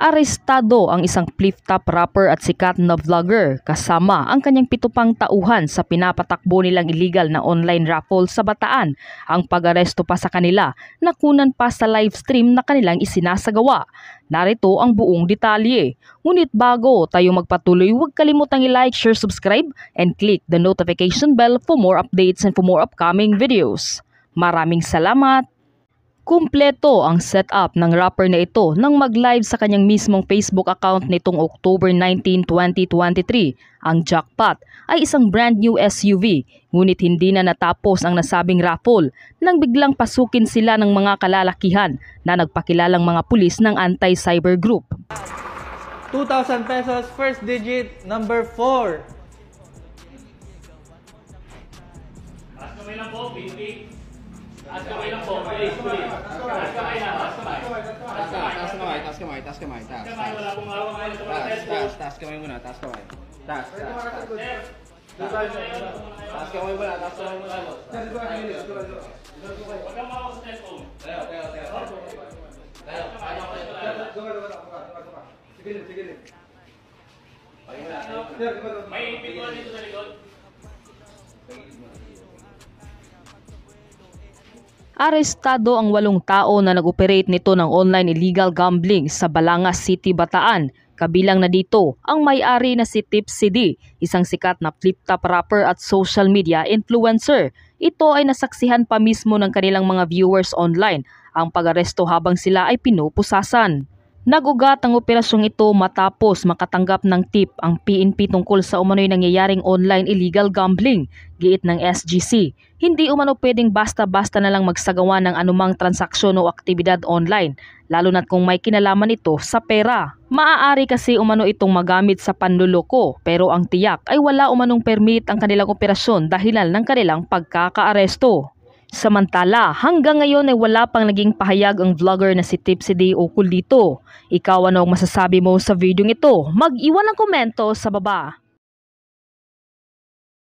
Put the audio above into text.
Arestado ang isang flip-top rapper at sikat na vlogger kasama ang kanyang pitupang tauhan sa pinapatakbo nilang illegal na online raffle sa Bataan. Ang pag-aresto pa sa kanila, nakunan pa sa live stream na kanilang isinasagawa. Narito ang buong detalye. Ngunit bago tayo magpatuloy, huwag kalimutang i-like, share, subscribe, and click the notification bell for more updates and for more upcoming videos. Maraming salamat! Kumpleto ang setup ng rapper na ito nang mag-live sa kanyang mismong Facebook account nitong October 19, 2023. Ang jackpot ay isang brand new SUV, ngunit hindi na natapos ang nasabing raffle nang biglang pasukin sila ng mga kalalakihan na nagpakilalang mga pulis ng anti-cyber group. 2,000 pesos, first digit, number 4. Taas kamay lang po, 50. At kamay lang po. Please, please. Taas kamay lang. Taas kamay. Taas kamay. Taas kamay. Taas kamay. Taas kamay. Taas kamay. Wala pong hawak ngayon. Taas, taas. Taas kamay muna. Taas kamay. Taas, taas, taas. Taas kamay muna. Taas kamay muna. Huwag kang mawag sa cellphone. Tayo, tayo, tayo. Tayo. Tayo, tayo. Duga, duga, duga. Sige, sige. May pituan dito sa likod. Thank you. Arestado ang walong tao na nag-operate nito ng online illegal gambling sa Balangas City, Bataan. Kabilang na dito ang may-ari na si Tip CD, isang sikat na flip-top rapper at social media influencer. Ito ay nasaksihan pa mismo ng kanilang mga viewers online ang pag-aresto habang sila ay pinupusasan. Nagugat ang operasyong ito matapos makatanggap ng tip ang PNP tungkol sa umano'y nangyayaring online illegal gambling, giit ng SGC. Hindi umano pwedeng basta-basta na lang magsagawa ng anumang transaksyon o aktibidad online, lalo na't kung may kinalaman ito sa pera. Maaari kasi umano itong magamit sa panluloko, pero ang tiyak ay wala umanong permit ang kanilang operasyon dahilan ng kanilang pagkakaaresto. Samantala, hanggang ngayon ay wala pang naging pahayag ang vlogger na si Tipsy Day ukol dito. Ikaw ano ang masasabi mo sa video ito? Mag-iwan ng komento sa baba.